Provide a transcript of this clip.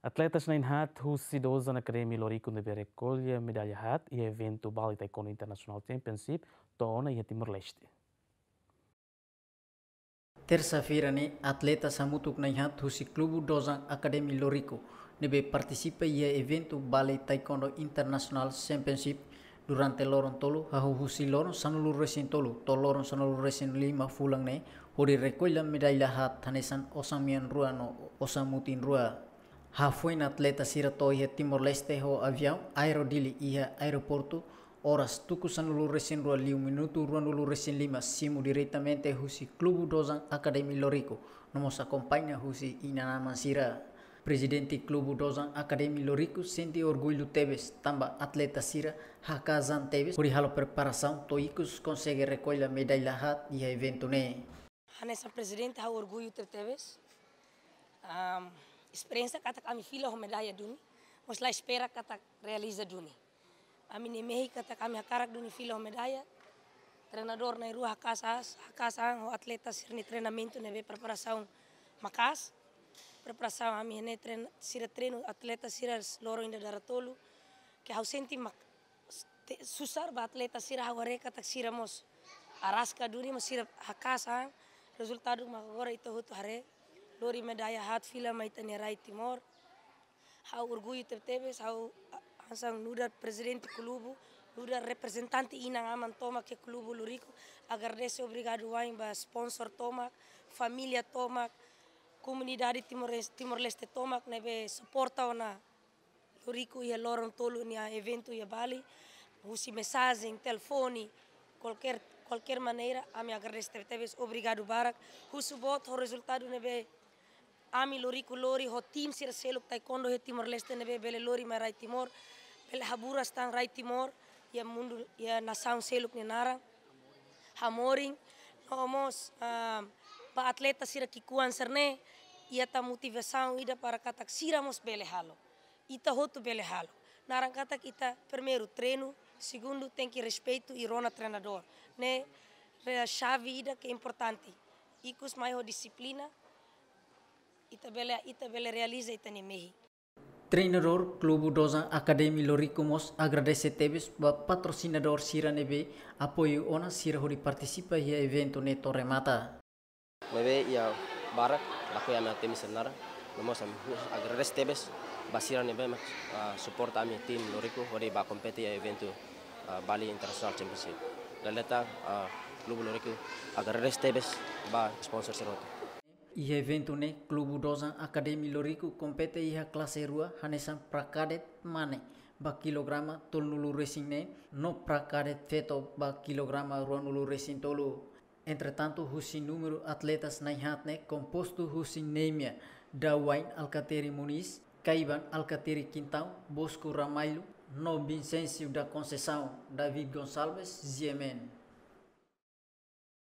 Atletas na inhat husi dozan na kremi e lorikun de berekolje medalha hat i e eventu Bali Taekwondo International Championship tona ia Timor Leste. Terça-feira ne atleta samutuk na inhat husi klubu dozan Academy e Lorico nebe participa e evento Bali Taekwondo International Championship durante loron tolu hahu husi loron sanulu resin tolu to loron sanulu resin lima fulang ne hori rekoila medalja hat tanesan osamian ruano osamutin rua Hafoi na atleta sira to ia Timor Leste ho avião aerodili ia aeroporto horas tukusan lulu recém rua liu minuto rua resin lima simu diretamente husi clube dozan academy lorico nos acompanha husi inanama sira presidente clube dozan academy lorico sente orgulho teves tamba atleta sira hakazan teves por halo preparação toicos consegue recolha medalha hat e evento ne Hanessa presidente ha orgulho teves um experiência a minha filha homedaya duni, mas lá espera que kata realiza duni. a Kami ni mehi a minha hakarak duni filha homedaya, treinador na rua hakasas, casa o atleta sirni treinamento na preparação macas, preparação a minha trein, sira treino atleta sira loro ainda daratolo, que ao senti mak susar o atleta sira haware kata sira mos arrasca duni mas a casa resultado mak agora itu hutu hare Lori medaya hat fila maitan rai timor hau orgulho tebes hau ansang nuda presidente clube nuda representante inang aman toma que clube lurico agradeço obrigado wain ba sponsor toma família toma comunidade timor timor leste toma nebe suporta ona lurico e loron tolo nia evento e bali usi mensagem telefone qualquer qualquer maneira a me agradecer tebes obrigado barak husubot o resultado nebe ami lori ku lori ho tim sir seluk taekwondo he timor leste nebe bele lori mai rai timor bele habura stang rai timor ia mundu ia nasaun seluk ni nara hamoring no omos um, pa atleta sira kikuan serne ia ta motivação ida para katak sira mos bele halo ita hotu bele halo narang katak ita primeiro treino segundo tem que respeito e rona treinador né a chave ida que é importante e com mais disciplina itabele itabele realiza itanimehi Treinador Clube Dosa Academy Loricomos agradece Tebes a patrocinador Sira Nebe apoio ona Sira Hori participa ia evento neto Torremata. Nebe ia barak laku ana tim senara nomos am agradece Tebes, ba nebe mas ah, support ami tim Lorico hori ba compete ia evento ah, Bali International Championship. Laleta ah, club Lorico agradece Tebes ba sponsor seroto. Iha eventune klubu dozan akademi loriku kompete iha klase rua hanesan prakadet mane ba kilograma tolnulu racing ne no prakadet feto ba kilograma ruanulu racing tolu. Entretanto husin número atletas naihatne kompostu husin neimia Dawain Alcateri Muniz, kaiban Alcateri kintau Bosco Ramailo, No Vincencio da Conceição, David Gonçalves, Ziemen.